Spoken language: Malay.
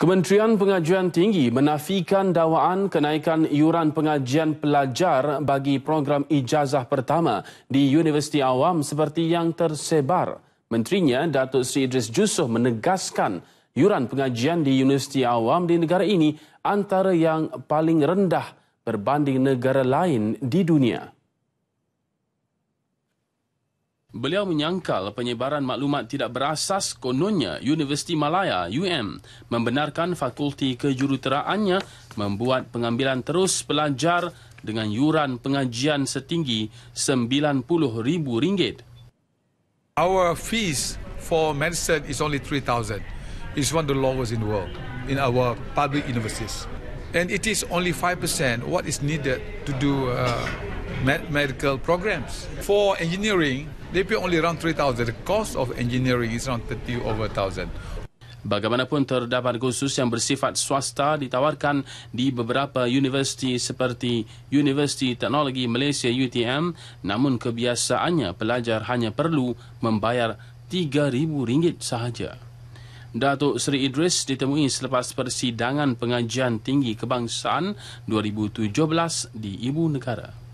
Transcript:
Kementerian Pengajian Tinggi menafikan dakwaan kenaikan yuran pengajian pelajar bagi program ijazah pertama di Universiti Awam seperti yang tersebar. Menterinya, Datuk Seri Idris Jusuf menegaskan yuran pengajian di Universiti Awam di negara ini antara yang paling rendah berbanding negara lain di dunia beliau menyangkal penyebaran maklumat tidak berasas kononnya Universiti Malaya UM membenarkan fakulti kejuruteraannya membuat pengambilan terus pelajar dengan yuran pengajian setinggi RM90,000. Our fees for medicine is only three thousand, It's one of the lowest in the world in our public universities. And it is only five percent what is needed to do uh, med- medical programs. For engineering, they pay only around 3,000. The cost of engineering is around 30 over 1,000. Bagaimanapun terdapat kursus yang bersifat swasta ditawarkan di beberapa universiti seperti Universiti Teknologi Malaysia UTM namun kebiasaannya pelajar hanya perlu membayar RM3,000 sahaja. Datuk Seri Idris ditemui selepas persidangan pengajian tinggi kebangsaan 2017 di Ibu Negara.